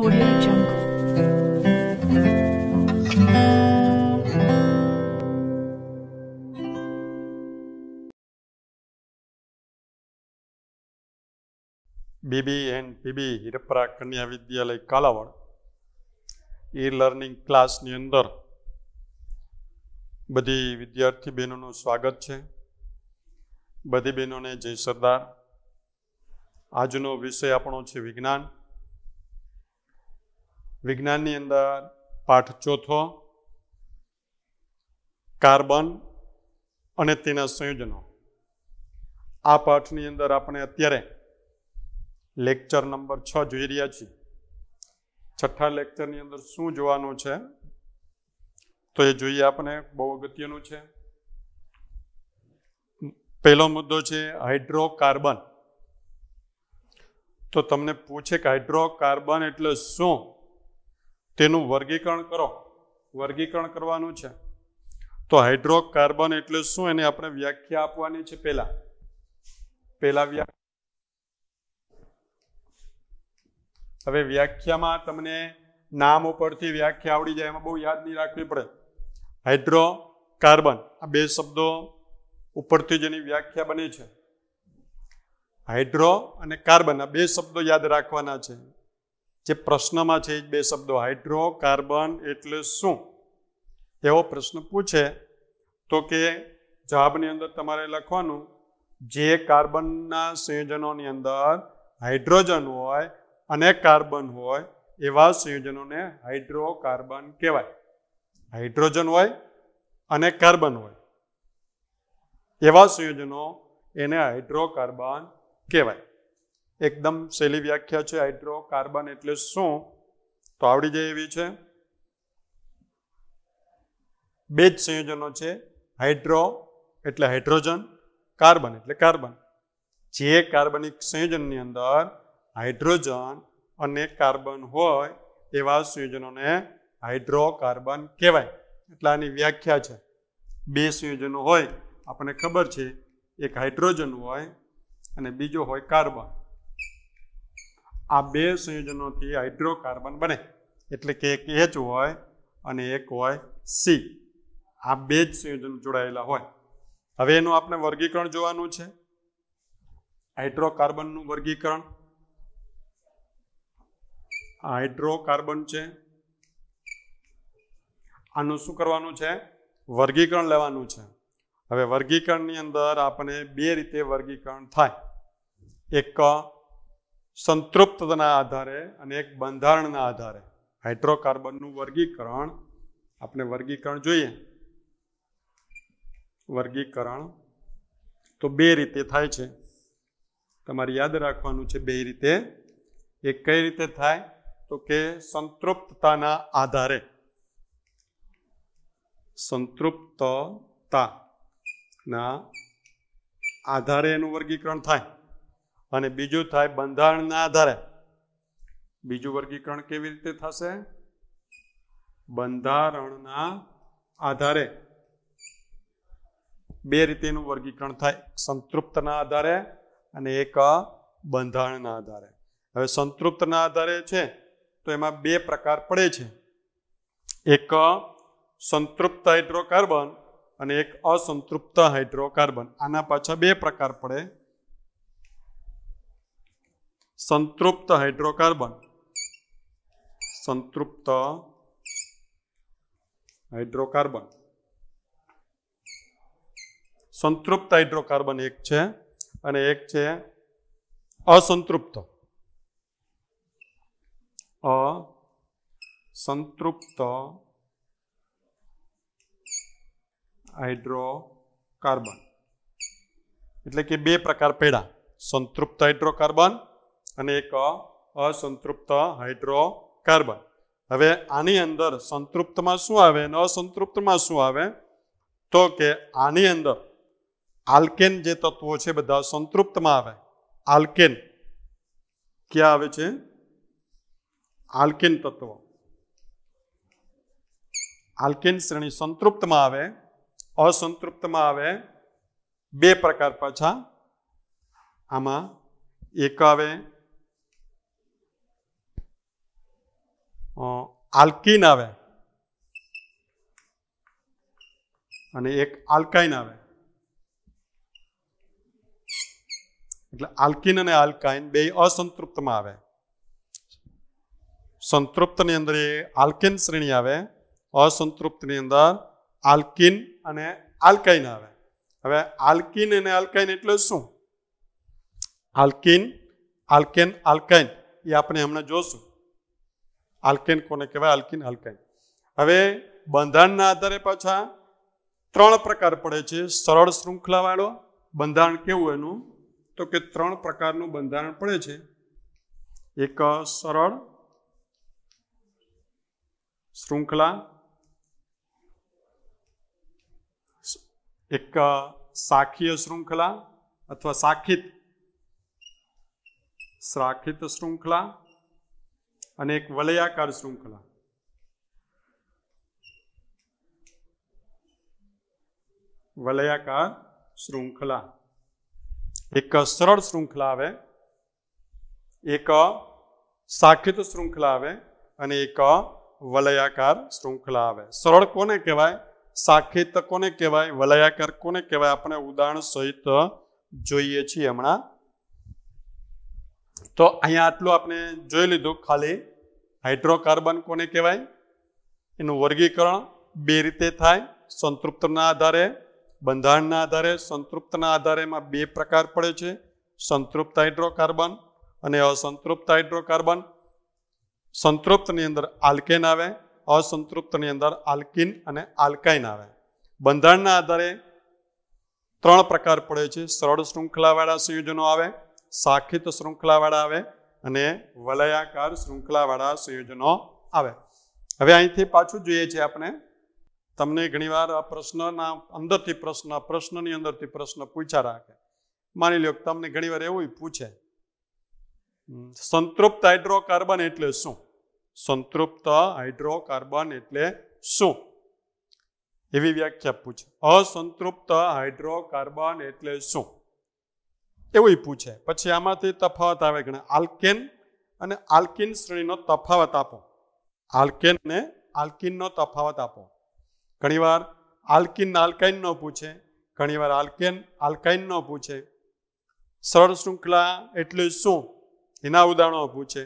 Audio Jungle. BB and PB Hirpara કન્યા વિદ્યાલય Kalavad e learning ક્લાસની અંદર બધી વિદ્યાર્થી બહેનોનું સ્વાગત છે બધી બહેનોને જય સરદાર આજનો વિષય આપણો છે વિજ્ઞાન વિજ્ઞાનની અંદર પાઠ ચોથો કાર્બન અને તેના સંયોજનો આ પાઠની અંદર આપણે અત્યારે લેક્ચર નંબર છ જોઈ રહ્યા છીએ છઠ્ઠા લેક્ચરની અંદર શું જોવાનું છે તો એ જોઈએ આપણે બહુ અગત્યનું છે પહેલો મુદ્દો છે હાઇડ્રોકાર્બન તો તમને પૂછે કે હાઇડ્રોકાર્બન એટલે શું તેનું વર્ગીકરણ કરો વર્ગીકરણ કરવાનું છે તો હાઇડ્રોકાર્બન એટલે શું એને આપણે વ્યાખ્યા આપવાની છે પહેલા પહેલા વ્યાખ્યા હવે વ્યાખ્યામાં તમને નામ ઉપરથી વ્યાખ્યા આવડી જાય એમાં બહુ યાદ નહીં રાખવી પડે હાઇડ્રો કાર્બન આ બે શબ્દો ઉપરથી જ એની વ્યાખ્યા બની છે હાઇડ્રો અને કાર્બન આ બે શબ્દો યાદ રાખવાના છે જે પ્રશ્નમાં છે એ બે શબ્દો હાઇડ્રોકાર્બન એટલે શું એવો પ્રશ્ન પૂછે તો કે જવાબની અંદર તમારે લખવાનું જે કાર્બનના સંયોજનોની અંદર હાઇડ્રોજન હોય અને કાર્બન હોય એવા સંયોજનોને હાઇડ્રોકાર્બન કહેવાય હાઇડ્રોજન હોય અને કાર્બન હોય એવા સંયોજનો એને હાઇડ્રોકાર્બન કહેવાય એકદમ સહેલી વ્યાખ્યા છે હાઇડ્રોકાર્બન એટલે શું તો આવડી જાય એવી છે બે જ સંયોજનો છે હાઇડ્રો એટલે હાઇડ્રોજન કાર્બન એટલે કાર્બન જે કાર્બનિક સંયોજનની અંદર હાઇડ્રોજન અને કાર્બન હોય એવા સંયોજનોને હાઇડ્રોકાર્બન કહેવાય એટલે આની વ્યાખ્યા છે બે સંયોજનો હોય આપણને ખબર છે એક હાઇડ્રોજન હોય અને બીજો હોય કાર્બન આ બે સંયોજનોથી હાઇડ્રોકાર્બન બને એટલે કે એક એચ હોય અને એક હોય સી આ બે જ સંયોજનો જોડાયેલા હોય હવે એનું આપણે વર્ગીકરણ જોવાનું છે હાઇડ્રોકાર્બનનું વર્ગીકરણ હાઇડ્રોકાર્બન છે આનું શું કરવાનું છે વર્ગીકરણ લેવાનું છે હવે વર્ગીકરણની અંદર આપણે બે રીતે વર્ગીકરણ થાય એક સંતૃપ્તતાના આધારે અને એક બંધારણના આધારે હાઇડ્રોકાર્બનનું વર્ગીકરણ આપણે વર્ગીકરણ જોઈએ વર્ગીકરણ તો બે રીતે થાય છે તમારે યાદ રાખવાનું છે બે રીતે એ કઈ રીતે થાય તો કે સંતૃપ્તતાના આધારે સંતૃપ્તતાના આધારે એનું વર્ગીકરણ થાય અને બીજું થાય બંધારણના આધારે બીજું વર્ગીકરણ કેવી રીતે થશે બંધારણના આધારે બે રીતેનું વર્ગીકરણ થાય સંતૃપ્તના આધારે અને એક બંધારણના આધારે હવે સંતૃપ્તના આધારે છે તો એમાં બે પ્રકાર પડે છે એક સંતૃપ્ત હાઇડ્રોકાર્બન અને એક અસંતૃપ્ત હાઇડ્રોકાર્બન આના પાછા બે પ્રકાર પડે સંતૃપ્ત હાઇડ્રોકાર્બન સંતૃપ્ત હાઇડ્રોકાર્બન સંતૃપ્ત હાઇડ્રોકાર્બન એક છે અને એક છે અસંતૃપ્ત અસંતૃપ્ત હાઇડ્રોકાર્બન એટલે કે બે પ્રકાર પેડા સંતૃપ્ત હાઇડ્રોકાર્બન અને એક અસંતૃપ્ત હાઇડ્રોકાર્બન હવે આની અંદર સંતૃપ્તમાં શું આવે અને અસંતૃપ્તમાં શું આવે તો કે આની અંદર આલ્કેન જે તત્વો છે બધા સંતૃપ્તમાં આવે આલ્કેન ક્યાં આવે છે આલ્કેન તત્વો આલ્કેન શ્રેણી સંતૃપ્તમાં આવે અસંતૃપ્તમાં આવે બે પ્રકાર પાછા આમાં એક આવે આલ્કિન આવે અને એક આલ્કાઇન આવે એટલે આલ્કિન અને આલ્કાઇન બે અસંતૃપ્તમાં આવે સંતૃપ્તની અંદર એ આલ્કિન શ્રેણી આવે અસંતૃપ્તની અંદર આલ્કિન અને આલ્કાઇન આવે હવે આલ્કિન અને આલ્કાઇન એટલે શું આલ્કિન આલ્કેન આલ્કાઇન એ આપણે હમણાં જોશું આલ્કેન કોને કહેવાય આલ્કિન આલ્કાઇન હવે બંધારણના આધારે પાછા ત્રણ પ્રકાર પડે છે સરળ શૃંખલાવાળો બંધારણ કેવું એનું તો કે ત્રણ પ્રકારનું બંધારણ પડે છે એક સરળ શૃંખલા એક સાખીય શૃંખલા અથવા સાખિત શ્રાખિત શૃંખલા અને એક વલયાકાર શૃંખલા વલયાકાર શૃંખલા એક સરળ શૃંખલા આવે એક સાખિત શૃંખલા આવે અને એક વલયાકાર શૃંખલા આવે સરળ કોને કહેવાય સાખિત કોને કહેવાય વલયાકાર કોને કહેવાય આપણે ઉદાહરણ સહિત જોઈએ છીએ હમણાં તો અહીંયા આટલું આપણે જોઈ લીધું ખાલી હાઇડ્રોકાર્બન કોને કહેવાય એનું વર્ગીકરણ બે રીતે થાય સંતૃપ્તના આધારે બંધારણના આધારે સંતૃપ્તના આધારે એમાં બે પ્રકાર પડે છે સંતૃપ્ત હાઇડ્રોકાર્બન અને અસંતૃપ્ત હાઇડ્રોકાર્બન સંતૃપ્તની અંદર આલ્કેન આવે અસંતૃપ્તની અંદર આલ્કિન અને આલ્કાઇન આવે બંધારણના આધારે ત્રણ પ્રકાર પડે છે સરળ શૃંખલાવાળા સંયોજનો આવે સાખિત શૃંખલાવાળા આવે અને વલયાકાર શૃંખલાવાળા સંયોજનો આવે હવે અહીંથી પાછું જોઈએ છીએ આપણે તમને ઘણીવાર પ્રશ્નના અંદરથી પ્રશ્ન પ્રશ્નની અંદરથી પ્રશ્ન પૂછ્યા રાખે માની લો તમને ઘણીવાર એવું પૂછે સંતૃપ્ત હાઇડ્રોકાર્બન એટલે શું સંતૃપ્ત હાઇડ્રોકાર્બન એટલે શું એવી વ્યાખ્યા પૂછે અસંતૃપ્ત હાઇડ્રોકાર્બન એટલે શું એવું પૂછે પછી આમાંથી તફાવત આવે ગણે આલ્કેન અને આલ્કિન શ્રેણીનો તફાવત આપો આલ્કેન અને આલ્કિનનો તફાવત આપો ઘણીવાર આલ્કિન આલ્કાઇનનો પૂછે ઘણીવાર આલ્કેન આલ્કાઇનનો પૂછે સરળ શૃંખલા એટલે શું એના ઉદાહરણો પૂછે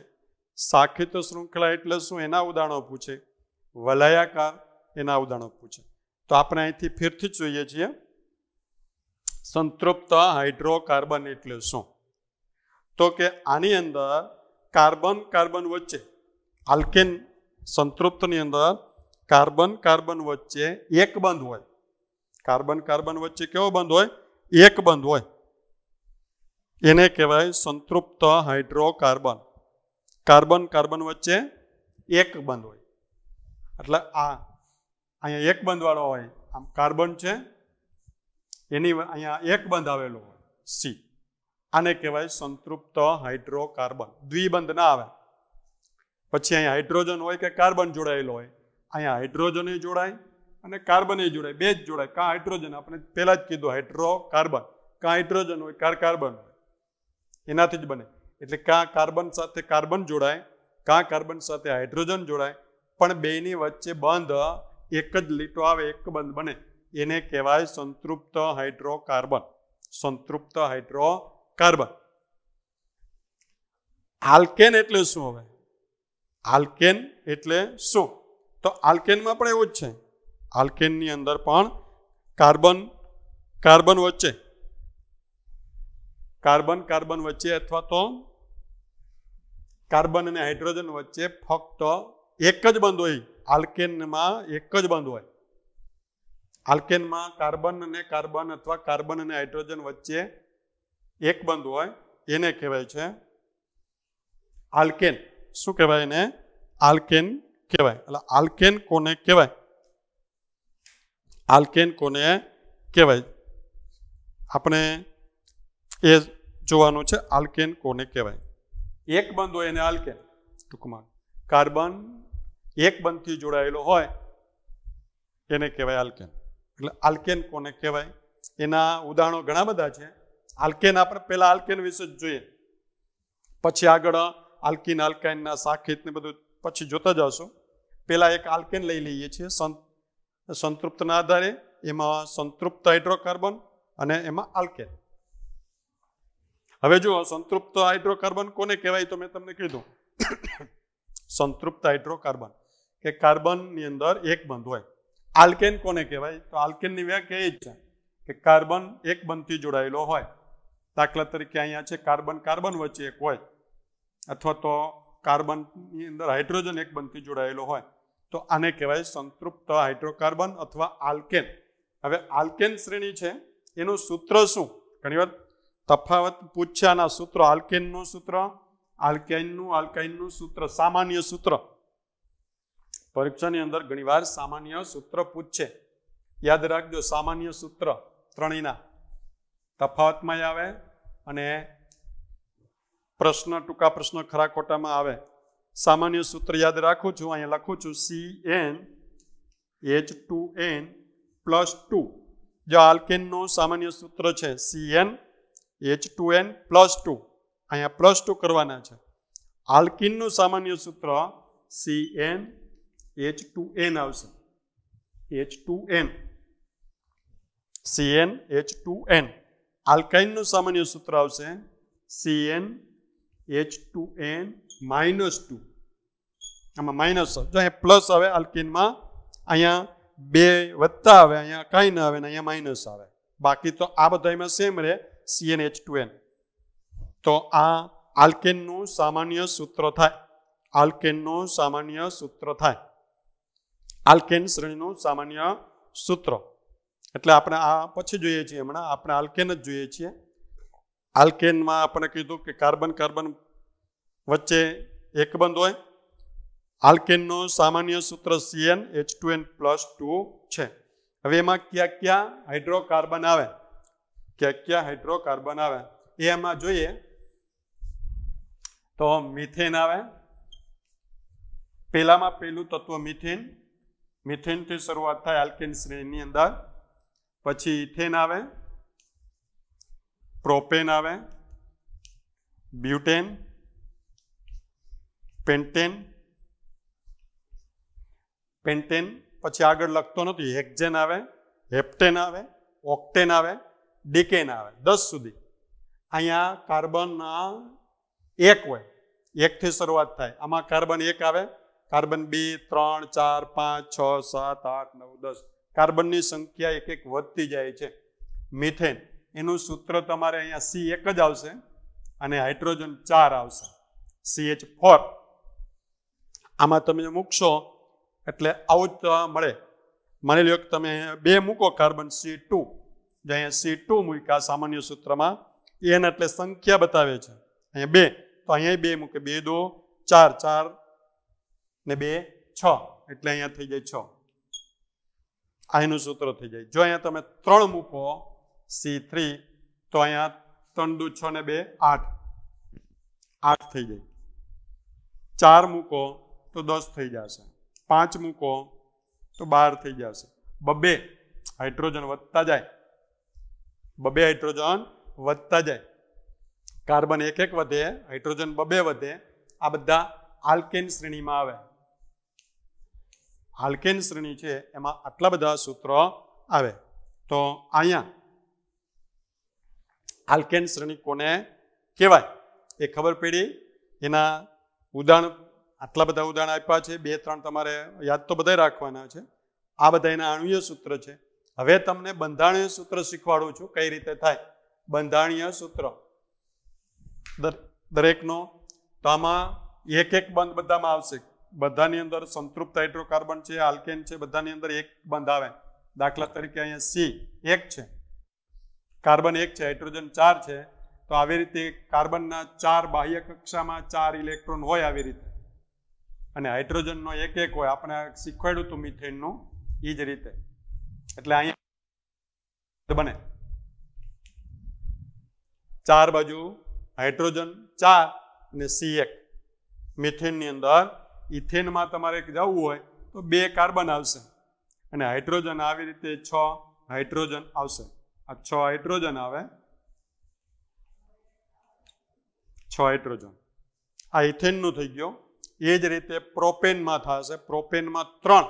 સાખિત શૃંખલા એટલે શું એના ઉદાહરણો પૂછે વલયાકાર એના ઉદાહરણો પૂછે તો આપણે અહીંથી ફિરથી જ જોઈએ છીએ સંતૃપ્ત હાઇડ્રોકાર્બન એટલે શું તો કે આની અંદર કાર્બન કાર્બન વચ્ચે આલ્કેન સંતૃપ્તની અંદર કાર્બન કાર્બન વચ્ચે એક બંધ હોય કાર્બન કાર્બન વચ્ચે કેવો બંધ હોય એક બંધ હોય એને કહેવાય સંતૃપ્ત હાઇડ્રોકાર્બન કાર્બન કાર્બન વચ્ચે એક બંધ હોય એટલે આ અહીંયા એક બંધવાળો હોય આમ કાર્બન છે એની અહીંયા એક બંધ આવેલો હોય સી આને કહેવાય સંતૃપ્ત હાઇડ્રોકાર્બન દ્વિબંધ ના આવે પછી અહીંયા હાઇડ્રોજન હોય કે કાર્બન જોડાયેલો હોય અહીંયા હાઇડ્રોજન જોડાય અને કાર્બન એ જોડાય બે જ જોડાય કાં હાઇડ્રોજન આપણે પહેલાં જ કીધું હાઇડ્રોકાર્બન કાં હાઇડ્રોજન હોય કાર કાર્બન એનાથી જ બને એટલે કાં કાર્બન સાથે કાર્બન જોડાય કાં કાર્બન સાથે હાઇડ્રોજન જોડાય પણ બેની વચ્ચે બંધ એક જ લીટો આવે એક બંધ બને એને કહેવાય સંતૃપ્ત હાઇડ્રોકાર્બન સંતૃપ્ત હાઇડ્રોકાર્બન આલ્કેન એટલે શું હવે આલ્કેન એટલે શું તો આલ્કેનમાં પણ એવું જ છે આલ્કેનની અંદર પણ કાર્બન કાર્બન વચ્ચે કાર્બન કાર્બન વચ્ચે અથવા તો કાર્બન અને હાઇડ્રોજન વચ્ચે ફક્ત એક જ બંધ હોય આલ્કેનમાં એક જ બંધ હોય આલ્કેનમાં કાર્બન અને કાર્બન અથવા કાર્બન અને હાઇડ્રોજન વચ્ચે એક બંધ હોય એને કહેવાય છે આલ્કેન શું કહેવાય એને આલ્કેન કહેવાય એટલે આલ્કેન કોને કહેવાય આલ્કેન કોને કહેવાય આપણે એ જોવાનું છે આલ્કેન કોને કહેવાય એક બંધ હોય એને આલ્કેન ટૂંકમાં કાર્બન એક બંધથી જોડાયેલો હોય એને કહેવાય આલ્કેન એટલે આલ્કેન કોને કહેવાય એના ઉદાહરણો ઘણા બધા છે આલ્કેન આપણે પહેલા આલ્કેન વિશે જ જોઈએ પછી આગળ આલ્કિન આલ્કાઇનના સાખિત ને બધું પછી જોતા જશો પહેલા એક આલ્કેન લઈ લઈએ છીએ સંતૃપ્તના આધારે એમાં સંતૃપ્ત હાઇડ્રોકાર્બન અને એમાં આલ્કેન હવે જુઓ સંતૃપ્ત હાઇડ્રોકાર્બન કોને કહેવાય તો મેં તમને કીધું સંતૃપ્ત હાઇડ્રોકાર્બન કે કાર્બનની અંદર એક બંધ હોય આલ્કેન કોને કહેવાય તો આલ્કેનની વ્યાખ્યા એ જ છે કે કાર્બન એક બનથી જોડાયેલો હોય દાખલા તરીકે અહીંયા છે કાર્બન કાર્બન વચ્ચે એક હોય અથવા તો કાર્બનની અંદર હાઇડ્રોજન એક બનથી જોડાયેલો હોય તો આને કહેવાય સંતૃપ્ત હાઇડ્રોકાર્બન અથવા આલ્કેન હવે આલ્કેન શ્રેણી છે એનું સૂત્ર શું ઘણી વાર તફાવત પૂછ્યાના સૂત્રો આલ્કેનનું સૂત્ર આલ્કેનનું આલ્કાઇનનું સૂત્ર સામાન્ય સૂત્ર પરીક્ષાની અંદર ઘણીવાર સામાન્ય સૂત્ર પૂછશે યાદ રાખજો સામાન્ય સૂત્ર ત્રણેયના તફાવતમાં આવે અને પ્રશ્ન ટૂંકા પ્રશ્ન ખરા ખોટામાં આવે સામાન્ય સૂત્ર યાદ રાખું છું અહીંયા લખું છું C N H two N plus two જો આલ્કેનનું સામાન્ય સૂત્ર છે C N H two N plus two અહીંયા પ્લસ ટુ કરવાના છે આલ્કિનનું સામાન્ય સૂત્ર C N H two N આવશે H two N CN H two N આલ્કાઇનનું સામાન્ય સૂત્ર આવશે CN H two N minus two આમાં માઇનસ જો અહીંયા પ્લસ આવે આલ્કિનમાં અહીંયા બે વત્તા આવે અહીંયા કાંઈ ન આવે ને અહીંયા માઇનસ આવે બાકી તો આ બધામાં સેમ રહે સીએન એચ ટુ એન તો આ આલ્કેનનું સામાન્ય સૂત્ર થાય આલ્કેનનું સામાન્ય સૂત્ર થાય આલ્કેન શ્રેણીનું સામાન્ય સૂત્ર એટલે આપણે આ પછી જોઈએ છીએ હમણાં આપણે આલ્કેન જ જોઈએ છીએ આલ્કેનમાં આપણે કીધું કે કાર્બન કાર્બન વચ્ચે એકબંધ હોય આલ્કેનનું સામાન્ય સૂત્ર CN H two N plus two છે હવે એમાં કયા કયા હાઇડ્રોકાર્બન આવે કયા કયા હાઇડ્રોકાર્બન આવે એ એમાં જોઈએ તો મિથેન આવે પેલામાં પેલું તત્વ મિથેન મિથેનથી શરૂઆત થાય આલ્કેન શ્રેણીની અંદર પછી ઇથેન આવે પ્રોપેન આવે બ્યુટેન પેન્ટેન પેન્ટેન પછી આગળ લખતો નથી હેક્જેન આવે હેપ્ટેન આવે ઓક્ટેન આવે ડિકેન આવે દસ સુધી અહીંયા કાર્બન એક હોય એકથી શરૂઆત થાય આમાં કાર્બન એક આવે કાર્બન બી ત્રણ ચાર પાંચ છ સાત આઠ નવ દસ કાર્બનની સંખ્યા એક એક વધતી જાય છે મિથેન એનું સૂત્ર તમારે અહીંયા સી એક જ આવશે અને હાઇડ્રોજન ચાર આવશે સી એચ ફોર આમાં તમે મૂકશો એટલે આવું જ મળે માની લો કે તમે બે મૂકો કાર્બન સી ટુ જે અહીંયા સી ટુ મૂક્યા સામાન્ય સૂત્રમાં એન એટલે સંખ્યા બતાવે છે અહીંયા બે તો અહીંયા બે મૂકે બે દો ચાર ચાર ને બે છ એટલે અહીંયા થઈ જાય છ આ એનું સૂત્ર થઈ જાય જો અહીંયા તમે ત્રણ મૂકો સી થ્રી તો અહીંયા ત્રણ દુ છ ને બે આઠ આઠ થઈ જાય ચાર મૂકો તો દસ થઈ જશે પાંચ મૂકો તો બાર થઈ જશે બબે હાઇડ્રોજન વધતા જાય બબે હાઇડ્રોજન વધતા જાય કાર્બન એક એક વધે હાઇડ્રોજન બબે વધે આ બધા આલ્કેન શ્રેણીમાં આવે હાલકેન શ્રેણી છે એમાં આટલા બધા સૂત્રો આવે તો અહીંયા હાલકેન શ્રેણી કોને કહેવાય એ ખબર પડી એના ઉદાહરણ આટલા બધા ઉદાહરણ આપ્યા છે બે ત્રણ તમારે યાદ તો બધા રાખવાના છે આ બધા એના અણુય સૂત્ર છે હવે તમને બંધારણીય સૂત્ર શીખવાડું છું કઈ રીતે થાય બંધારણીય સૂત્ર દરેકનો તો આમાં એક એક બંધ બધામાં આવશે બધાની અંદર સંતૃપ્ત હાઇડ્રોકાર્બન છે આલ્કેન છે બધાની અંદર એક બંધ આવે દાખલા તરીકે અહીંયા સી એક છે કાર્બન એક છે હાઇડ્રોજન ચાર છે તો આવી રીતે કાર્બનના ચાર બાહ્ય કક્ષામાં ચાર ઇલેક્ટ્રોન હોય આવી રીતે અને હાઇડ્રોજનનો એક એક હોય આપણે શીખવાડ્યું હતું મિથેનનું એ જ રીતે એટલે અહીંયા બને ચાર બાજુ હાઇડ્રોજન ચાર અને સી એક મિથેનની અંદર ઇથેનમાં તમારે જવું હોય તો બે કાર્બન આવશે અને હાઇડ્રોજન આવી રીતે છ હાઇડ્રોજન આવશે આ છ હાઇડ્રોજન આવે છ હાઇડ્રોજન આ ઇથેનનું થઈ ગયું એ જ રીતે પ્રોપેનમાં થશે પ્રોપેનમાં ત્રણ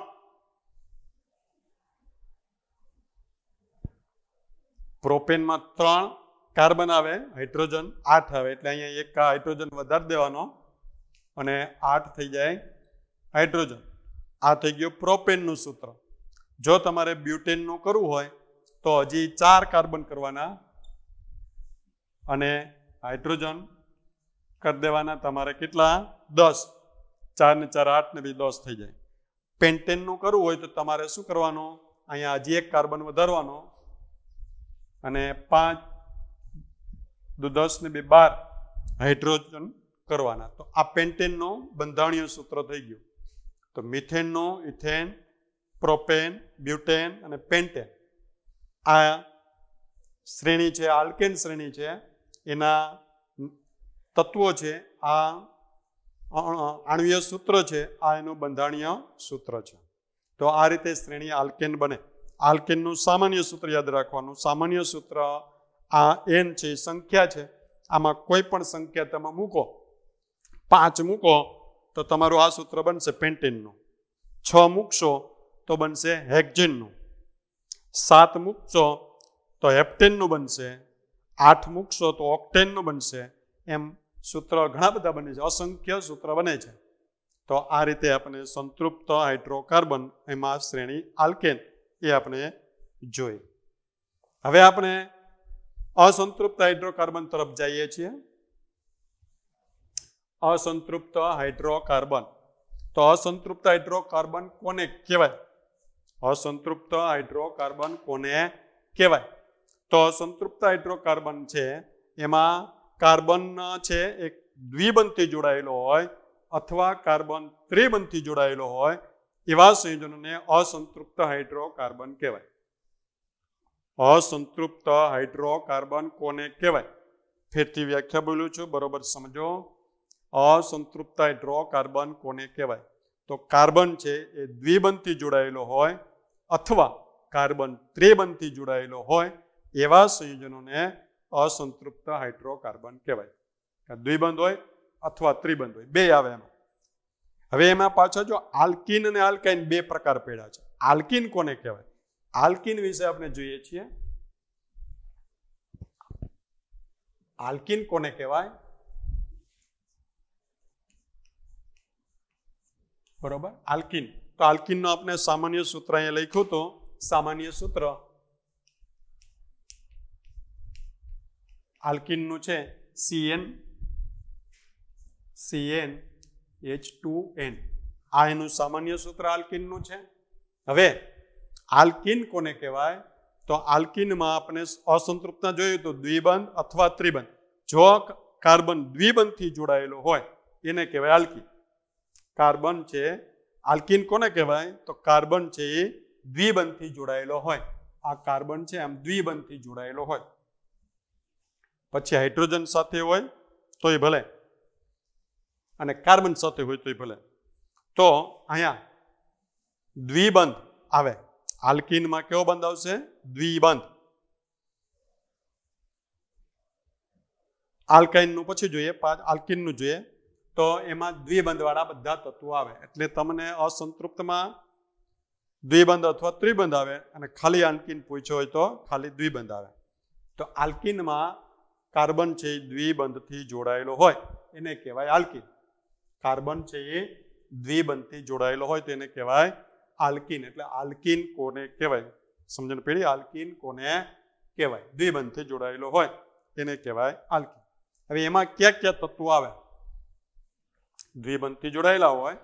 પ્રોપેનમાં ત્રણ કાર્બન આવે હાઇડ્રોજન આઠ આવે એટલે અહીંયા એક હાઇડ્રોજન વધારી દેવાનો અને આઠ થઈ જાય હાઇડ્રોજન આ થઈ ગયું પ્રોપેનનું સૂત્ર જો તમારે બ્યુટેનનું કરવું હોય તો હજી ચાર કાર્બન કરવાના અને હાઇડ્રોજન કરી દેવાના તમારે કેટલા દસ ચાર ને ચાર આઠ ને બી દસ થઈ જાય પેન્ટેનનું કરવું હોય તો તમારે શું કરવાનું અહીંયા હજી એક કાર્બન વધારવાનો અને પાંચ દસ ને બે બાર હાઇડ્રોજન કરવાના તો આ પેન્ટેનનો બંધાણીય સૂત્ર થઈ ગયું તો મિથેનનો ઇથેન પ્રોપેન બ્યુટેન અને પેન્ટેન આ શ્રેણી છે આલ્કેન શ્રેણી છે એના તત્વો છે આ આણવીય સૂત્ર છે આ એનું બંધાણીય સૂત્ર છે તો આ રીતે શ્રેણી આલ્કેન બને આલ્કેનનું સામાન્ય સૂત્ર યાદ રાખવાનું સામાન્ય સૂત્ર આ એન છે સંખ્યા છે આમાં કોઈ પણ સંખ્યા તમે મૂકો પાંચ મૂકો તો તમારું આ સૂત્ર બનશે પેન્ટેનનું છ મૂકશો તો બનશે હેક્જેનનું સાત મૂકશો તો હેપ્ટેનનું બનશે આઠ મૂકશો તો ઓક્ટેનનું બનશે એમ સૂત્ર ઘણા બધા બને છે અસંખ્ય સૂત્ર બને છે તો આ રીતે આપણે સંતૃપ્ત હાઇડ્રોકાર્બન એમાં શ્રેણી આલ્કેન એ આપણે જોઈ હવે આપણે અસંતૃપ્ત હાઇડ્રોકાર્બન તરફ જઈએ છીએ અસંતૃપ્ત હાઇડ્રોકાર્બન તો અસંતૃપ્ત હાઇડ્રોકાર્બન કોને કહેવાય અસંતૃપ્ત હાઇડ્રોકાર્બન કોને કહેવાય તો અસંતૃપ્ત હાઇડ્રોકાર્બન છે એમાં કાર્બન છે એક દ્વિબંધથી જોડાયેલો હોય અથવા કાર્બન ત્રિબંધથી જોડાયેલો હોય એવા સંયોજનોને અસંતૃપ્ત હાઇડ્રોકાર્બન કહેવાય અસંતૃપ્ત હાઇડ્રોકાર્બન કોને કહેવાય ફેરથી વ્યાખ્યા બોલું છું બરોબર સમજો અસંતૃપ્તા ડ્રો કાર્બન કોને કહેવાય તો કાર્બન છે એ દ્વિબંધથી જોડાયેલો હોય અથવા કાર્બન ત્રિબંધથી જોડાયેલો હોય એવા સંયોજનોને અસંતૃપ્ત હાઇડ્રોકાર્બન કહેવાય દ્વિબંધ હોય અથવા ત્રિબંધ હોય બે આવે એમાં હવે એમાં પાછા જો આલ્કિન અને આલ્કાઇન બે પ્રકાર પડ્યા છે આલ્કિન કોને કહેવાય આલ્કિન વિશે આપણે જોઈએ છીએ આલ્કિન કોને કહેવાય બરોબર આલ્કિન તો આલ્કિનનો આપણે સામાન્ય સૂત્ર અહીંયા લખ્યું હતું સામાન્ય સૂત્ર આલ્કિનનું છે CN CN H two N આ એનું સામાન્ય સૂત્ર આલ્કિનનું છે હવે આલ્કિન કોને કહેવાય તો આલ્કિનમાં આપણે અસંતૃપ્તતા જોયું તો દ્વિબંધ અથવા ત્રિબંધ જો કાર્બન દ્વિબંધથી જોડાયેલો હોય એને કહેવાય આલ્કિન કાર્બન છે આલ્કિન કોને કહેવાય તો કાર્બન છે એ દ્વિબંધથી જોડાયેલો હોય આ કાર્બન છે આમ દ્વિબંધથી જોડાયેલો હોય પછી હાઇડ્રોજન સાથે હોય તો એ ભલે અને કાર્બન સાથે હોય તો એ ભલે તો અહીંયા દ્વિબંધ આવે આલ્કિનમાં કેવો બંધ આવશે દ્વિબંધ આલ્કાઇનનું પછી જોઈએ આલ્કિનનું જોઈએ તો એમાં દ્વિબંધવાળા બધા તત્વો આવે એટલે તમને અસંતૃપ્તમાં દ્વિબંધ અથવા ત્રિબંધ આવે અને ખાલી આલ્કિન પૂછ્યો હોય તો ખાલી દ્વિબંધ આવે તો આલ્કિનમાં કાર્બન છે એ દ્વિબંધથી જોડાયેલો હોય એને કહેવાય આલ્કિન કાર્બન છે એ દ્વિબંધથી જોડાયેલો હોય તેને કહેવાય આલ્કિન એટલે આલ્કિન કોને કહેવાય સમજણ પડી આલ્કિન કોને કહેવાય દ્વિબંધથી જોડાયેલો હોય એને કહેવાય આલ્કિન હવે એમાં ક્યાં ક્યાં તત્વો આવે દ્વિબંધથી જોડાયેલા હોય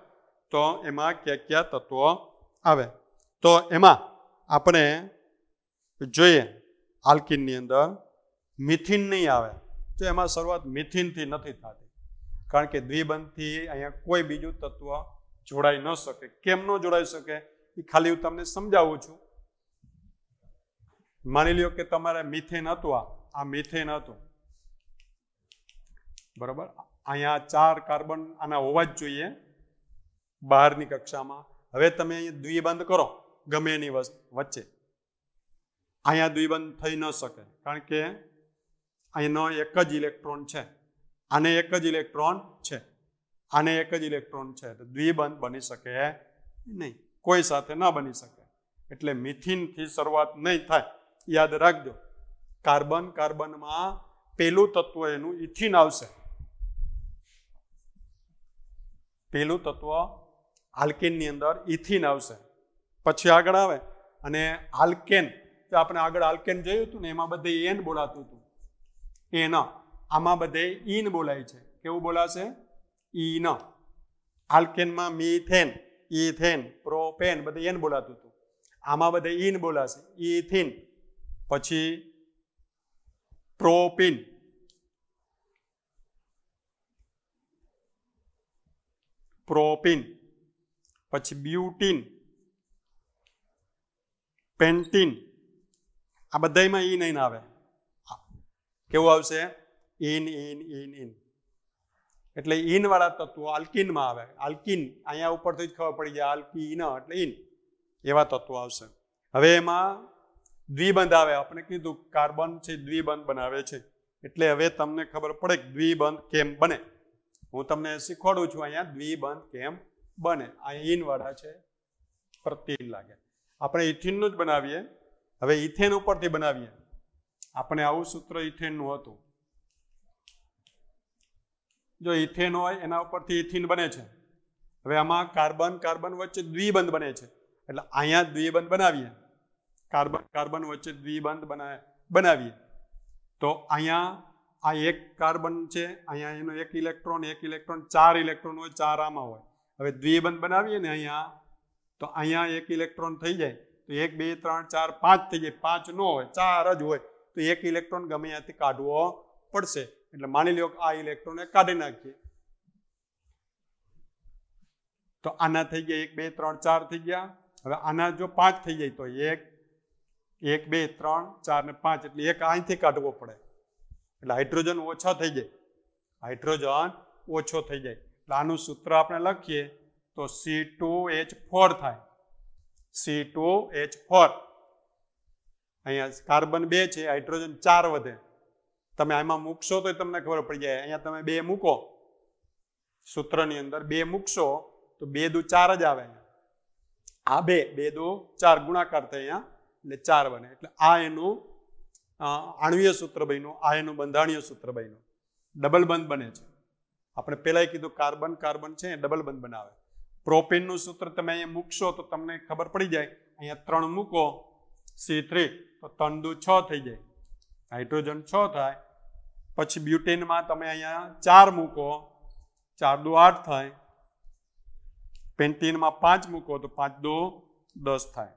તો એમાં ક્યાં ક્યાં તત્વો આવે તો એમાં આપણે જોઈએ આલ્કિનની અંદર મિથિન નહીં આવે તો એમાં શરૂઆત મિથિનથી નથી થતી કારણ કે દ્વિબંધથી અહીંયા કોઈ બીજું તત્વ જોડાઈ ન શકે કેમ ન જોડાઈ શકે એ ખાલી હું તમને સમજાવું છું માની લ્યો કે તમારે મિથેન હતું આ મિથેન હતું બરાબર અહીંયા ચાર કાર્બન આના હોવા જ જોઈએ બહારની કક્ષામાં હવે તમે અહીંયા દ્વિબંધ કરો ગમે એની વચ્ચે અહીંયા દ્વિબંધ થઈ ન શકે કારણ કે અહીંનો એક જ ઇલેક્ટ્રોન છે આને એક જ ઇલેક્ટ્રોન છે આને એક જ ઇલેક્ટ્રોન છે તો દ્વિબંધ બની શકે નહીં કોઈ સાથે ન બની શકે એટલે મિથિનથી શરૂઆત નહીં થાય યાદ રાખજો કાર્બન કાર્બનમાં પેલું તત્વ એનું ઇથિન આવશે પહેલું તત્વ આલ્કેનની અંદર ઇથિન આવશે પછી આગળ આવે અને આલ્કેન તો આપણે આગળ આલ્કેન જોયું હતું ને એમાં બધે એન બોલાતું હતું એન આમાં બધે ઇન બોલાય છે કેવું બોલાશે ઈન આલ્કેનમાં મિથેન ઇથેન પ્રોપેન બધે એન બોલાતું હતું આમાં બધે ઈન બોલાશે ઇથિન પછી પ્રોપિન પ્રોપિન પછી બ્યુટિન પેન્ટિન આ બધામાં ઈ નહીં આવે કેવું આવશે ઇન ઇન ઇન ઇન એટલે ઇનવાળા તત્વો આલ્કિનમાં આવે આલ્કિન અહીંયા ઉપરથી જ ખબર પડી જાય આલ્કિન એટલે ઇન એવા તત્વો આવશે હવે એમાં દ્વિબંધ આવે આપણે કીધું કાર્બન છે દ્વિબંધ બનાવે છે એટલે હવે તમને ખબર પડે કે દ્વિબંધ કેમ બને હું તમને શીખવાડું છું અહીંયા દ્વિબંધ કેમ બને આ ઇનવાળા છે પ્રતિન લાગે આપણે ઇથિનનું જ બનાવીએ હવે ઇથેન ઉપરથી બનાવીએ આપણે આવું સૂત્ર ઇથેનનું હતું જો ઇથેન હોય એના ઉપરથી ઇથિન બને છે હવે આમાં કાર્બન કાર્બન વચ્ચે દ્વિબંધ બને છે એટલે અહીંયા દ્વિબંધ બનાવીએ કાર્બન કાર્બન વચ્ચે દ્વિબંધ બનાવીએ તો અહીંયા આ એક કાર્બન છે અહીંયા એનો એક ઇલેક્ટ્રોન એક ઇલેક્ટ્રોન ચાર ઇલેક્ટ્રોન હોય ચાર આમાં હોય હવે દ્વિબંધ બનાવીએ ને અહીંયા તો અહીંયા એક ઇલેક્ટ્રોન થઈ જાય તો એક બે ત્રણ ચાર પાંચ થઈ જાય પાંચ ન હોય ચાર જ હોય તો એક ઇલેક્ટ્રોન ગમે ત્યાંથી કાઢવો પડશે એટલે માની લો આ ઇલેક્ટ્રોને કાઢી નાખીએ તો આના થઈ ગયા એક બે ત્રણ ચાર થઈ ગયા હવે આના જો પાંચ થઈ જાય તો એક એક બે ત્રણ ચાર ને પાંચ એટલે એક અહીંથી કાઢવો પડે એટલે હાઇડ્રોજન ઓછા થઈ જાય હાઇડ્રોજન ઓછો થઈ જાય એટલે આનું સૂત્ર આપણે લખીએ તો સી ટુ એચ ફોર થાય સી ટુ એચ ફોર અહીંયા કાર્બન બે છે હાઇડ્રોજન ચાર વધે તમે આમાં મૂકશો તો તમને ખબર પડી જાય અહીંયા તમે બે મૂકો સૂત્રની અંદર બે મૂકશો તો બે દુ ચાર જ આવે આ બે બે દુ ચાર ગુણાકાર થાય અહીંયા એટલે ચાર બને એટલે આ એનું આણવીય સૂત્ર બન્યું આ એનું બંધાણીય સૂત્ર બન્યું ડબલ બંધ બને છે આપણે પહેલાં કીધું કાર્બન કાર્બન છે એ ડબલ બંધ બનાવે પ્રોપેનનું સૂત્ર તમે અહીંયા મૂકશો તો તમને ખબર પડી જાય અહીંયા ત્રણ મૂકો સી થ્રી તો તંદુ છ થઈ જાય હાઇડ્રોજન છ થાય પછી બ્યુટેનમાં તમે અહીંયા ચાર મૂકો ચાર દો આઠ થાય પેન્ટીનમાં પાંચ મૂકો તો પાંચ દો દસ થાય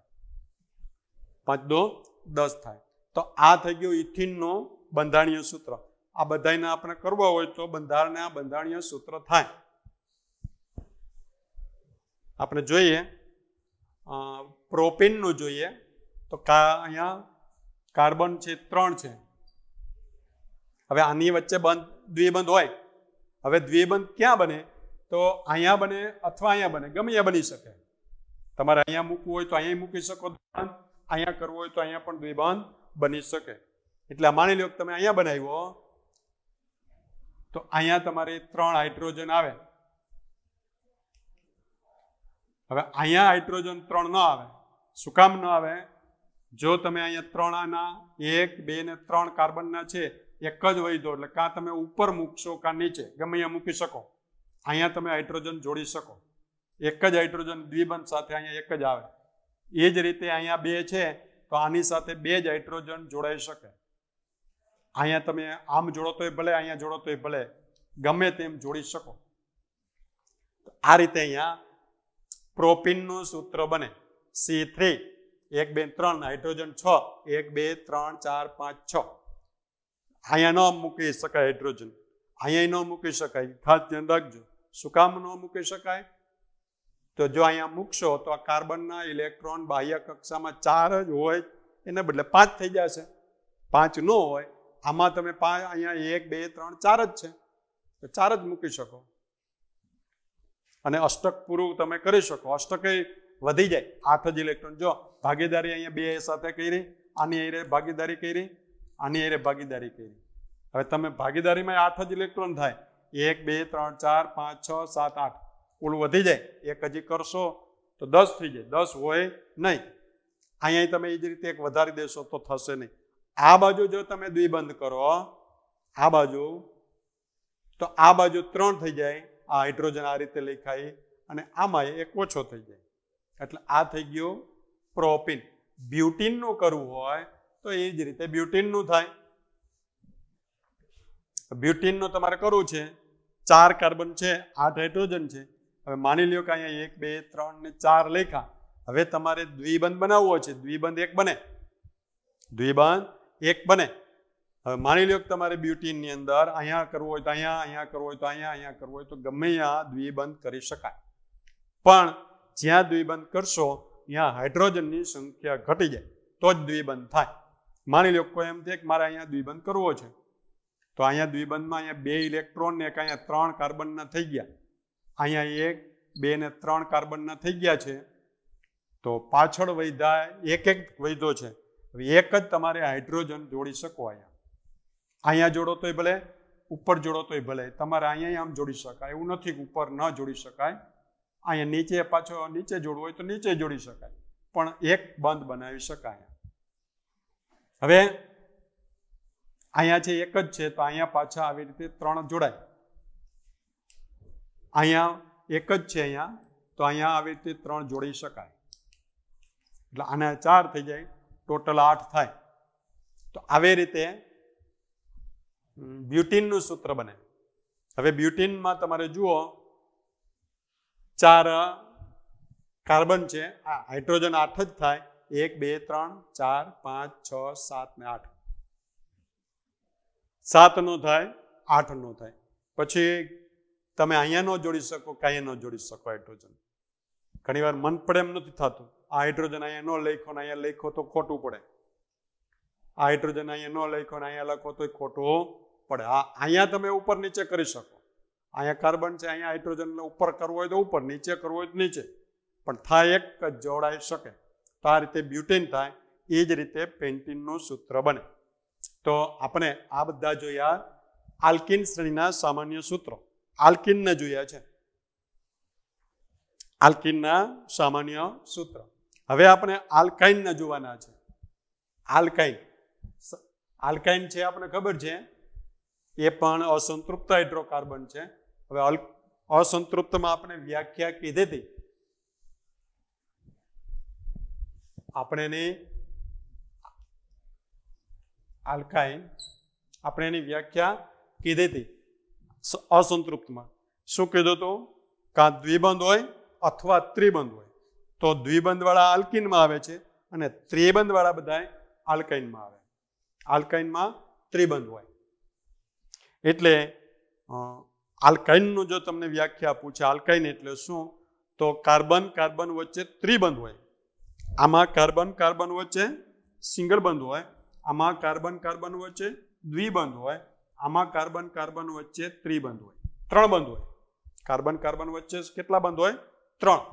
પાંચ દો દસ થાય તો આ થઈ ગયું ઇથિનનો બંધારણીય સૂત્ર આ બધાને આપણે કરવા હોય તો બંધારણના બંધારણીય સૂત્ર થાય આપણે જોઈએ પ્રોપેનનું જોઈએ તો અહીંયા કાર્બન છે ત્રણ છે હવે આની વચ્ચે બંધ દ્વિબંધ હોય હવે દ્વિબંધ ક્યાં બને તો અહીંયા બને અથવા અહીંયા બને ગમે અહીંયા બની શકે તમારે અહીંયા મૂકવું હોય તો અહીંયા મૂકી શકો અહીંયા કરવું હોય તો અહીંયા પણ દ્વિબંધ બની શકે એટલે માની લો કે તમે અહીંયા બનાવ્યો તો અહીંયા તમારે ત્રણ હાઇડ્રોજન આવે હવે અહીંયા હાઇડ્રોજન ત્રણ ન આવે શું કામ ન આવે જો તમે અહીંયા ત્રણ આના એક બે ને ત્રણ કાર્બનના છે એક જ હોય દો એટલે કાં તમે ઉપર મૂકશો કાં નીચે ગમે અહીંયા મૂકી શકો અહીંયા તમે હાઇડ્રોજન જોડી શકો એક જ હાઇડ્રોજન દ્વિબંધ સાથે અહીંયા એક જ આવે એ જ રીતે અહીંયા બે છે તો આની સાથે બે જ હાઇડ્રોજન જોડાઈ શકે અહીંયા તમે આમ જોડો તોય ભલે અહીંયા જોડો તોય ભલે ગમે તેમ જોડી શકો આ રીતે અહીંયા પ્રોપિનનું સૂત્ર બને સી થ્રી એક બે ત્રણ હાઇડ્રોજન છ એક બે ત્રણ ચાર પાંચ છ અહીંયા ન મૂકી શકાય હાઇડ્રોજન અહીંયા ન મૂકી શકાય ખાસ ધ્યાન રાખજો શું કામ ન મૂકી શકાય તો જો અહીંયા મૂકશો તો આ કાર્બનના ઇલેક્ટ્રોન બાહ્ય કક્ષામાં ચાર જ હોય એને બદલે પાંચ થઈ જશે પાંચ ન હોય આમાં તમે પાંચ અહીંયા એક બે ત્રણ ચાર જ છે તો ચાર જ મૂકી શકો અને અષ્ટક પૂરું તમે કરી શકો અષ્ટક વધી જાય આઠ જ ઇલેક્ટ્રોન જો ભાગીદારી અહીંયા બે સાથે કરી આની અરે ભાગીદારી કરી આની અરે ભાગીદારી કરી હવે તમે ભાગીદારીમાં આઠ જ ઇલેક્ટ્રોન થાય એક બે ત્રણ ચાર પાંચ છ સાત આઠ કુલ વધી જાય એક હજી કરશો તો દસ થઈ જાય દસ હોય નહીં અહીંયા તમે એ જ રીતે એક વધારી દેશો તો થશે નહીં આ બાજુ જો તમે દ્વિબંધ કરો આ બાજુ તો આ બાજુ ત્રણ થઈ જાય આ હાઇડ્રોજન આ રીતે લખાય અને આમાં એક ઓછો થઈ જાય એટલે આ થઈ ગયું પ્રોપિન બ્યુટીનનું કરવું હોય તો એ જ રીતે બ્યુટીનનું થાય બ્યુટીનનું તમારે કરવું છે ચાર કાર્બન છે આઠ હાઇડ્રોજન છે હવે માની લ્યો કે અહીંયા એક બે ત્રણ ને ચાર લેખા હવે તમારે દ્વિબંધ બનાવવો છે દ્વિબંધ એક બને દ્વિબંધ એક બને હવે માની લ્યો કે તમારે બ્યુટીનની અંદર અહીંયા કરવું હોય તો અહીંયા અહીંયા કરવું હોય તો અહીંયા અહીંયા કરવું હોય તો ગમે ત્યાં દ્વિબંધ કરી શકાય પણ જ્યાં દ્વિબંધ કરશો ત્યાં હાઇડ્રોજનની સંખ્યા ઘટી જાય તો જ દ્વિબંધ થાય માની લ્યો કોઈ એમ થાય કે મારે અહીંયા દ્વિબંધ કરવો છે તો અહીંયા દ્વિબંધમાં અહીંયા બે ઇલેક્ટ્રોન ને એક અહીંયા ત્રણ કાર્બનના થઈ ગયા અહીંયા એક બે ને ત્રણ કાર્બનના થઈ ગયા છે તો પાછળ વૈધા એક એક વૈધો છે એક જ તમારે હાઇડ્રોજન જોડી શકો અહીંયા અહીંયા જોડો તોય ભલે ઉપર જોડો તોય ભલે તમારે અહીંયા આમ જોડી શકાય એવું નથી ઉપર ન જોડી શકાય અહીંયા નીચે પાછો નીચે જોડવું હોય તો નીચે જોડી શકાય પણ એક બંધ બનાવી શકાય હવે અહીંયા છે એક જ છે તો અહીંયા પાછા આવી રીતે ત્રણ જોડાય અહીંયા એક જ છે અહીંયા તો અહીંયા આવી રીતે ત્રણ જોડી શકાય એટલે આના ચાર થઈ જાય ટોટલ આઠ થાય તો આવી રીતે બ્યુટીનનું સૂત્ર બને હવે બ્યુટીનમાં તમારે જુઓ ચાર કાર્બન છે આ હાઇડ્રોજન આઠ જ થાય એક બે ત્રણ ચાર પાંચ છ સાત ને આઠ સાત નો થાય આઠ નો થાય પછી તમે અહીંયા ન જોડી શકો કે અહીંયા ન જોડી શકો હાઇડ્રોજન ઘણી વાર મન પડે એમ નથી થતું આ હાઇડ્રોજન અહીંયા ન લખો ને અહીંયા લખો તો ખોટું પડે આ હાઇડ્રોજન અહીંયા ન લખો ને અહીંયા લખો તો ખોટું પડે આ અહીંયા તમે ઉપર નીચે કરી શકો અહીંયા કાર્બન છે અહીંયા હાઇડ્રોજન ઉપર કરવું હોય તો ઉપર નીચે કરવું હોય તો નીચે પણ થાય એક જ જોડાઈ શકે તો આ રીતે બ્યુટેન થાય એ જ રીતે પેન્ટિનનું સૂત્ર બને તો આપણે આ બધા જોયા આલ્કિન શ્રેણીના સામાન્ય સૂત્રો આલ્કિનને જોયા છે આલ્કિનના સામાન્ય સૂત્ર હવે આપણે આલ્કાઇનને જોવાના છે આલ્કાઇન આલ્કાઇન છે આપણને ખબર છે એ પણ અસંતૃપ્ત હાઇડ્રોકાર્બન છે હવે અસંતૃપ્તમાં આપણે વ્યાખ્યા કીધી હતી આપણે એની આલ્કાઇન આપણે એની વ્યાખ્યા કીધી હતી અસંતૃપ્તમાં શું કીધું હતું કાં દ્વિબંધ હોય અથવા ત્રિબંધ હોય તો દ્વિબંધવાળા આલ્કિનમાં આવે છે અને ત્રિબંધવાળા બધા આલ્કાઇનમાં આવે આલ્કાઇનમાં ત્રિબંધ હોય એટલે આલ્કાઇનનું જો તમને વ્યાખ્યા આપું છે આલ્કાઇન એટલે શું તો કાર્બન કાર્બન વચ્ચે ત્રિબંધ હોય આમાં કાર્બન કાર્બન વચ્ચે સિંગલ બંધ હોય આમાં કાર્બન કાર્બન વચ્ચે દ્વિબંધ હોય આમાં કાર્બન કાર્બન વચ્ચે ત્રિબંધ હોય ત્રણ બંધ હોય કાર્બન કાર્બન વચ્ચે કેટલા બંધ હોય ત્રણ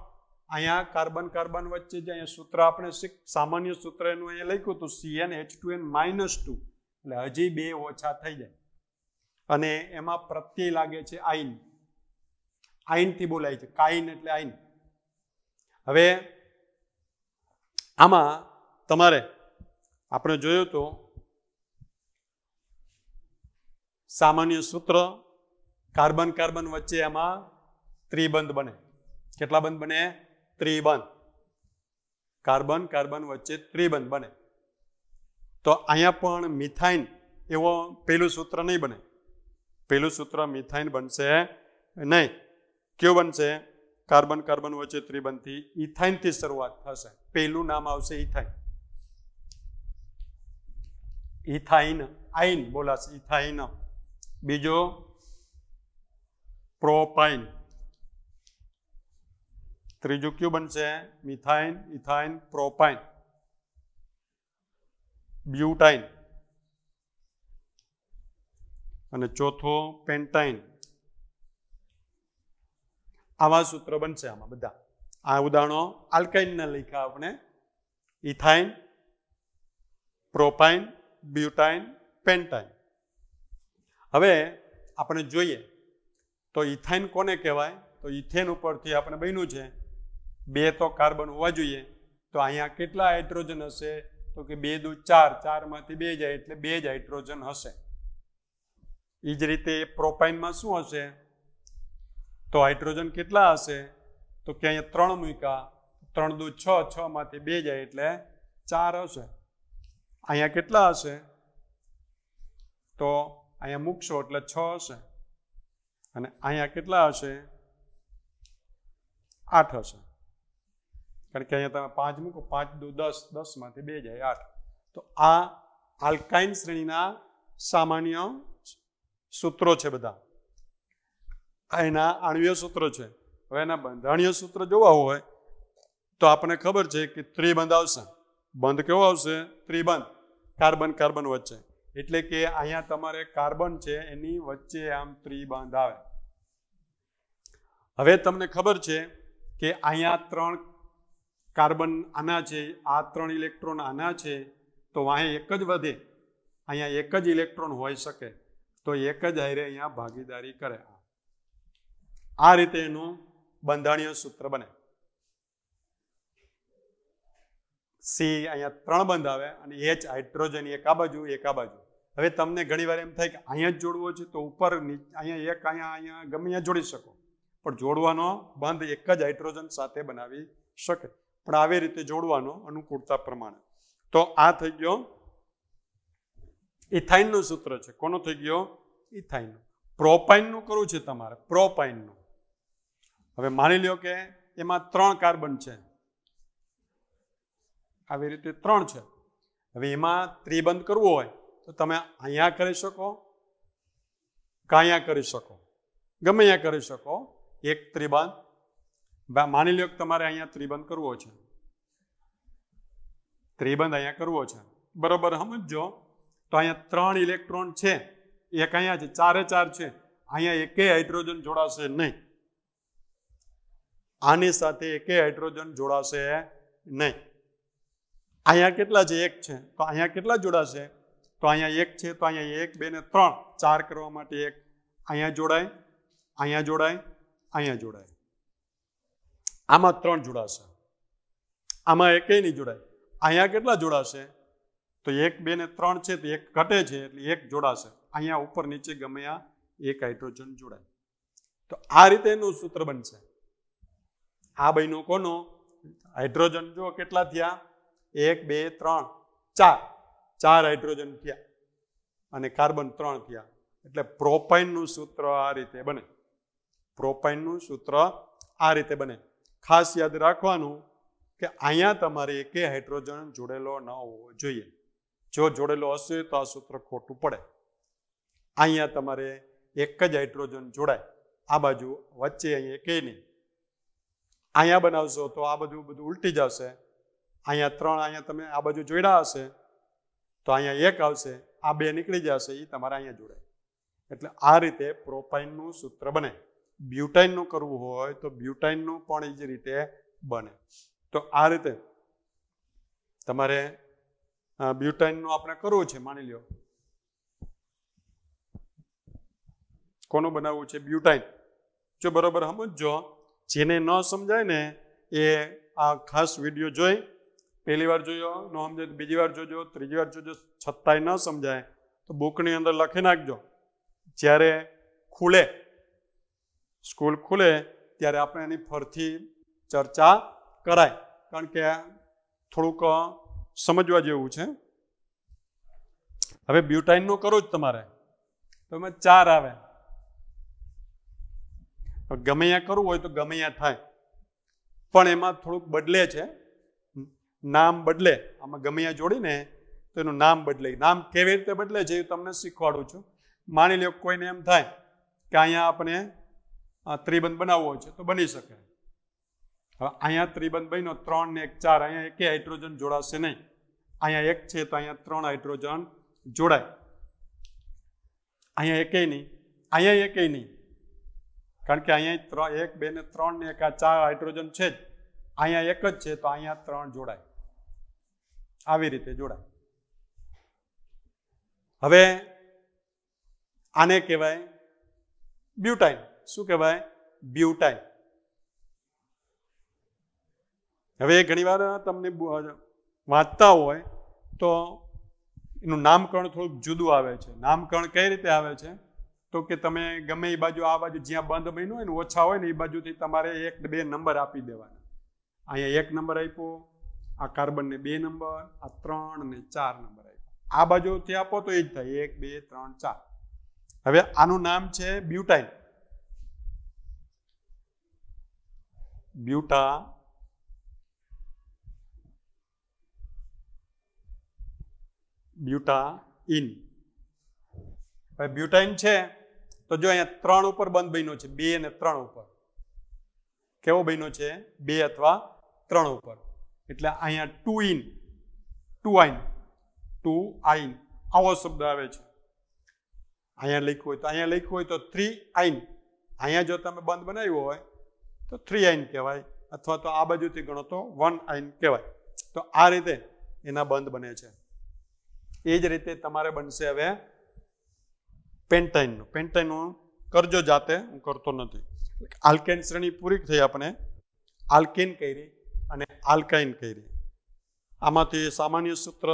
અહીંયા કાર્બન કાર્બન વચ્ચે જે અહીંયા સૂત્ર આપણે સામાન્ય સૂત્ર એનું અહીંયા લખ્યું હતું C n H two N minus two એટલે હજી બે ઓછા થઈ જાય અને એમાં પ્રત્યય લાગે છે આઈન આઈનથી બોલાય છે કાઈન એટલે આઈન હવે આમાં તમારે આપણે જોયું હતું સામાન્ય સૂત્ર કાર્બન કાર્બન વચ્ચે એમાં ત્રિબંધ બને કેટલા બંધ બને ત્રિબંધ કાર્બન કાર્બન વચ્ચે ત્રિબંધ બને તો અહીંયા પણ મિથાઇન એવો પેલું સૂત્ર નહીં બને પેલું સૂત્ર મિથાઇન બનશે નહીં કયું બનશે કાર્બન કાર્બન વચ્ચે ત્રિબંધથી ઇથાઇનથી શરૂઆત થશે પેલું નામ આવશે ઇથાઇન ઇથાઇન આઈન બોલાશે ઇથાઇન બીજો પ્રોપાઇન ત્રીજું કયું બનશે મિથાઇન ઇથાઇન પ્રોપાઇન બ્યુટાઇન અને ચોથો પેન્ટાઇન આવા સૂત્ર બનશે આમાં બધા આ ઉદાહરણો આલ્કાઇનના લખ્યા આપણે ઇથાઇન પ્રોપાઇન બ્યુટાઇન પેન્ટાઇન હવે આપણે જોઈએ તો ઇથાઇન કોને કહેવાય તો ઇથેન ઉપરથી આપણે બન્યું છે બે તો કાર્બન હોવા જોઈએ તો અહીંયા કેટલા હાઇડ્રોજન હશે તો કે બે દુ ચાર ચારમાંથી બે જાય એટલે બે જ હાઇડ્રોજન હશે એ જ રીતે પ્રોપાઇનમાં શું હશે તો હાઇડ્રોજન કેટલા હશે તો કે અહીંયા ત્રણ મૂક્યા ત્રણ દુ છ છ માંથી બે જાય એટલે ચાર હશે અહીંયા કેટલા હશે તો અહીંયા મૂકશો એટલે છ હશે અને અહીંયા કેટલા હશે આઠ હશે કારણ કે અહીંયા તમે પાંચ મૂકો પાંચ દો દસ દસમાંથી બે જાય આઠ તો આ આલ્કાઇન શ્રેણીના સામાન્ય સૂત્રો છે બધા આ એના આણવીય સૂત્રો છે હવે એના બંધાણીય સૂત્ર જોવા હોય તો આપણને ખબર છે કે ત્રિબંધ આવશે બંધ કેવો આવશે ત્રિબંધ કાર્બન કાર્બન વચ્ચે એટલે કે અહીંયા તમારે કાર્બન છે એની વચ્ચે આમ ત્રી બાંધ આવે હવે તમને ખબર છે કે અહીંયા ત્રણ કાર્બન આના છે આ ત્રણ ઇલેક્ટ્રોન આના છે તો અહીંયા એક જ વધે અહીંયા એક જ ઇલેક્ટ્રોન હોઈ શકે તો એક જ હારે અહીંયા ભાગીદારી કરે આ રીતે એનું બંધાણીય સૂત્ર બને સી અહીંયા ત્રણ બંધ આવે અને એચ હાઇડ્રોજન એક આ બાજુ એક આ બાજુ હવે તમને ઘણીવાર એમ થાય કે અહીંયા જ જોડવો છે તો ઉપર અહીંયા એક અહીંયા અહીંયા ગમે અહીંયા જોડી શકો પણ જોડવાનો બંધ એક જ હાઇડ્રોજન સાથે બનાવી શકે પણ આવી રીતે જોડવાનો અનુકૂળતા પ્રમાણે તો આ થઈ ગયો ઇથાઇનનું સૂત્ર છે કોનો થઈ ગયો ઇથાઇનનું પ્રોપાઇનનું કરવું છે તમારે પ્રોપાઇનનું હવે માની લ્યો કે એમાં ત્રણ કાર્બન છે આવી રીતે ત્રણ છે હવે એમાં ત્રિબંધ કરવો હોય તો તમે અહીંયા કરી શકો કાંયા કરી શકો ગમે અહીંયા કરી શકો એક ત્રિબંધ માની લો કે તમારે અહીંયા ત્રિબંધ કરવો છે ત્રિબંધ અહીંયા કરવો છે બરોબર સમજો તો અહીંયા ત્રણ ઇલેક્ટ્રોન છે એક અહીંયા છે ચારે ચાર છે અહીંયા એકે હાઇડ્રોજન જોડાશે નહીં આની સાથે એકે હાઇડ્રોજન જોડાશે નહીં અહીંયા કેટલા છે એક છે તો અહીંયા કેટલા જોડાશે તો અહીંયા એક છે તો અહીંયા એક બે ને ત્રણ ચાર કરવા માટે એક અહીંયા જોડાય અહીંયા જોડાય અહીંયા જોડાય આમાં ત્રણ જોડાશે આમાં એક નહીં જોડાય અહીંયા કેટલા જોડાશે તો એક બે ને ત્રણ છે તો એક ઘટે છે એટલે એક જોડાશે અહીંયા ઉપર નીચે ગમે આ એક હાઇડ્રોજન જોડાય તો આ રીતે એનું સૂત્ર બનશે આ બહેનો કોનો હાઇડ્રોજન જો કેટલા થયા એક બે ત્રણ ચાર ચાર હાઇડ્રોજન થયા અને કાર્બન ત્રણ થયા એટલે પ્રોપાઇનનું સૂત્ર આ રીતે બને પ્રોપાઇનનું સૂત્ર આ રીતે બને ખાસ યાદ રાખવાનું કે અહીંયા તમારે એકે હાઇડ્રોજન જોડેલો ન હોવો જોઈએ જો જોડેલો હશે તો આ સૂત્ર ખોટું પડે અહીંયા તમારે એક જ હાઇડ્રોજન જોડાય આ બાજુ વચ્ચે અહીંયા કે નહીં અહીંયા બનાવશો તો આ બધું બધું ઉલટી જશે અહીંયા ત્રણ અહીંયા તમે આ બાજુ જોડ્યા હશે તો અહીંયા એક આવશે આ બે નીકળી જશે એ તમારે અહીંયા જોડે એટલે આ રીતે પ્રોપાઇનનું સૂત્ર બને બ્યુટાઇનનું કરવું હોય તો બ્યુટાઇનનું પણ એ જ રીતે બને તો આ રીતે તમારે બ્યુટાઇનનું આપણે કરવું છે માની લ્યો કોનું બનાવવું છે બ્યુટાઇન જો બરોબર સમજો જેને ન સમજાય ને એ આ ખાસ વિડીયો જોઈ પહેલી વાર જોયો ન સમજાય બીજી વાર જોજો ત્રીજી વાર જોજો છતાંય ન સમજાય તો બુકની અંદર લખી નાખજો જ્યારે ખુલે સ્કૂલ ખુલે ત્યારે આપણે એની ફરથી ચર્ચા કરાય કારણ કે થોડુંક સમજવા જેવું છે હવે બ્યુટાઇનનું કરો જ તમારે તો એમાં ચાર આવે ગમે ત્યાં કરવું હોય તો ગમે ત્યાં થાય પણ એમાં થોડુંક બદલે છે નામ બદલે આમાં ગમૈયા જોડીને તો એનું નામ બદલે નામ કેવી રીતે બદલે જે તમને શીખવાડું છું માની લો કોઈને એમ થાય કે અહીંયા આપણે ત્રિબંધ બનાવવો છે તો બની શકે હવે અહીંયા ત્રિબંધ બન્યો ત્રણ ને એક ચાર અહીંયા એકે હાઇડ્રોજન જોડાશે નહીં અહીંયા એક છે તો અહીંયા ત્રણ હાઇડ્રોજન જોડાય અહીંયા એકે નહીં અહીંયા એકે નહીં કારણ કે અહીંયા ત્રણ એક બે ને ત્રણ ને એક આ ચાર હાઇડ્રોજન છે જ અહીંયા એક જ છે તો અહીંયા ત્રણ જોડાય આવી રીતે જોડાય હવે આને કહેવાય બ્યુટાઇન શું કહેવાય બ્યુટાઇન હવે ઘણીવાર તમને વાંચતા હોય તો એનું નામકરણ થોડુંક જુદું આવે છે નામકરણ કઈ રીતે આવે છે તો કે તમે ગમે એ બાજુ આ બાજુ જ્યાં બંધ બન્યું હોય ને ઓછા હોય ને એ બાજુથી તમારે એક બે નંબર આપી દેવાના અહીંયા એક નંબર આપ્યો આ કાર્બનને બે નંબર આ ત્રણ અને ચાર નંબર આપ્યો આ બાજુથી આપો તો એ જ થાય એક બે ત્રણ ચાર હવે આનું નામ છે બ્યુટાઇન બ્યુટા બ્યુટા ઇન હવે બ્યુટાઇન છે તો જો અહીંયા ત્રણ ઉપર બંધ બન્યો છે બે અને ત્રણ ઉપર કેવો બન્યો છે બે અથવા ત્રણ ઉપર એટલે અહીંયા two yne two yne two yne આવો શબ્દ આવે છે અહીંયા લખ્યું હોય તો અહીંયા લખ્યું હોય તો થ્રી આઈન અહીંયા જો તમે બંધ બનાવ્યો હોય તો થ્રી આઈન કહેવાય અથવા તો આ બાજુથી ગણો તો વન આઈન કહેવાય તો આ રીતે એના બંધ બને છે એ જ રીતે તમારે બનશે હવે પેન્ટાઇનનું પેન્ટાઇનનું કરજો જાતે હું કરતો નથી આલ્કેન શ્રેણી પૂરી થઈ આપણે આલ્કેન કરી અને આલ્કાઇન કરી આમાંથી સામાન્ય સૂત્ર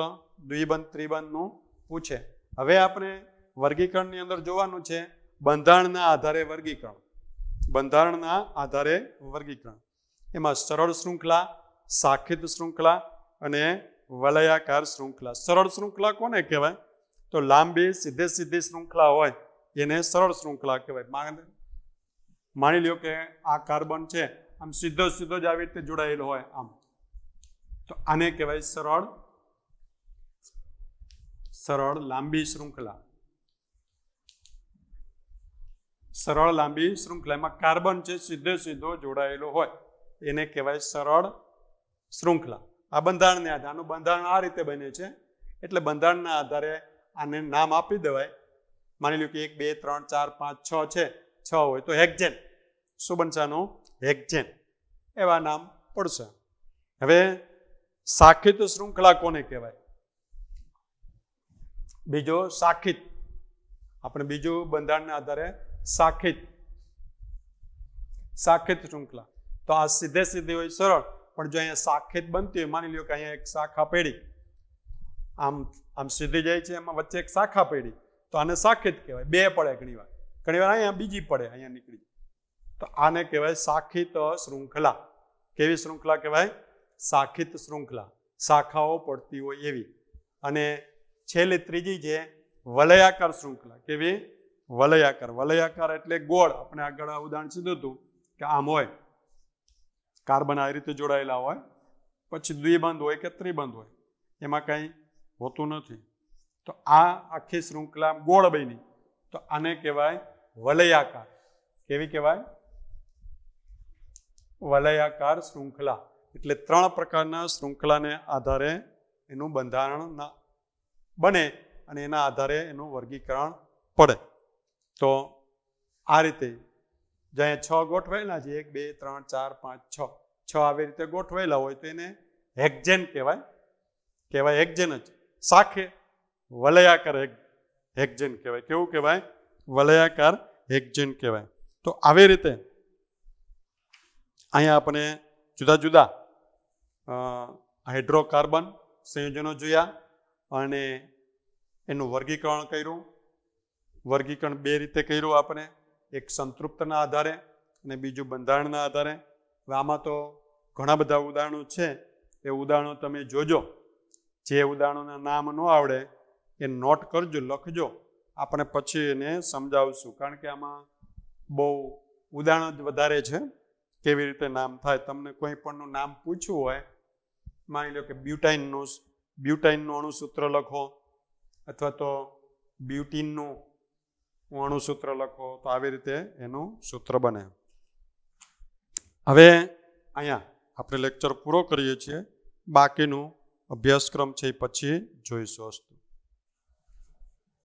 દ્વિબંધ ત્રિબંધનું પૂછે હવે આપણે વર્ગીકરણની અંદર જોવાનું છે બંધારણના આધારે વર્ગીકરણ બંધારણના આધારે વર્ગીકરણ એમાં સરળ શૃંખલા સાખિત શૃંખલા અને વલયાકાર શૃંખલા સરળ શૃંખલા કોને કહેવાય તો લાંબી સીધે સીધી શૃંખલા હોય એને સરળ શૃંખલા કહેવાય માની લ્યો કે આ કાર્બન છે આમ સીધો સીધો જ આવી રીતે જોડાયેલો હોય આમ તો આને કહેવાય સરળ સરળ લાંબી શૃંખલા સરળ લાંબી શૃંખલા એમાં કાર્બન છે સીધો સીધો જોડાયેલો હોય એને કહેવાય સરળ શૃંખલા આ બંધારણને આધાર આનું બંધારણ આ રીતે બને છે એટલે બંધારણના આધારે આને નામ આપી દેવાય માની લો કે એક બે ત્રણ ચાર પાંચ છ છે છ હોય તો હેકજેન શું બનશે આનું હેક્જેન એવા નામ પડશે હવે સાખિત શૃંખલા કોને કહેવાય બીજો સાખિત આપણે બીજું બંધારણના આધારે સાખિત સાખિત શૃંખલા તો આ સીધે સીધી હોય સરળ પણ જો અહીંયા સાખિત બનતી હોય માની લ્યો કે અહીંયા એક શાખા પેઢી આમ આમ સીધી જાય છે એમાં વચ્ચે એક શાખા પેઢી તો આને સાખિત કહેવાય બે પડે ઘણી વાર ઘણી વાર અહીંયા બીજી પડે અહીંયા નીકળી તો આને કહેવાય સાખિત શૃંખલા કેવી શૃંખલા કહેવાય સાખિત શૃંખલા શાખાઓ પડતી હોય એવી અને છેલ્લે ત્રીજી છે વલયાકાર શૃંખલા કેવી વલયાકાર વલયાકાર એટલે ગોળ આપણે આગળ ઉદાહરણ સીધું હતું કે આમ હોય કાર્બન આ રીતે જોડાયેલા હોય પછી દ્વિબંધ હોય કે ત્રિબંધ હોય એમાં કંઈ હોતું નથી તો આ આખી શૃંખલા ગોળ બની તો આને કહેવાય વલયાકાર કેવી કહેવાય વલયાકાર શૃંખલા એટલે ત્રણ પ્રકારના શૃંખલાને આધારે એનું બંધારણ ના બને અને એના આધારે એનું વર્ગીકરણ પડે તો આ રીતે જ્યાં છ ગોઠવાયેલા છે એક બે ત્રણ ચાર પાંચ છ છ આવી રીતે ગોઠવાયેલા હોય તો એને હેક્જેન કહેવાય કહેવાય હેક્જેન જ સાખે વલયાકાર હેક્જેન કહેવાય કેવું કહેવાય વલયાકાર હેક્જેન કહેવાય તો આવી રીતે અહીંયા આપણે જુદા જુદા હાઇડ્રોકાર્બન સંયોજનો જોયા અને એનું વર્ગીકરણ કર્યું વર્ગીકરણ બે રીતે કર્યું આપણે એક સંતૃપ્તના આધારે અને બીજું બંધારણના આધારે હવે આમાં તો ઘણા બધા ઉદાહરણો છે એ ઉદાહરણો તમે જોજો જે ઉદાહરણોના નામ ન આવડે એ નોટ કરજો લખજો આપણે પછી એને સમજાવશું કારણ કે આમાં બહુ ઉદાહરણ વધારે છે કેવી રીતે નામ થાય તમને કોઈ પણનું નામ પૂછવું હોય માની લો કે બ્યુટાઇનનું બ્યુટાઇનનું અણુસૂત્ર લખો અથવા તો બ્યુટીનનું અણુસૂત્ર લખો તો આવી રીતે એનું સૂત્ર બને હવે અહીંયા આપણે લેક્ચર પૂરો કરીએ છીએ બાકીનું અભ્યાસક્રમ છે એ પછી જોઈશું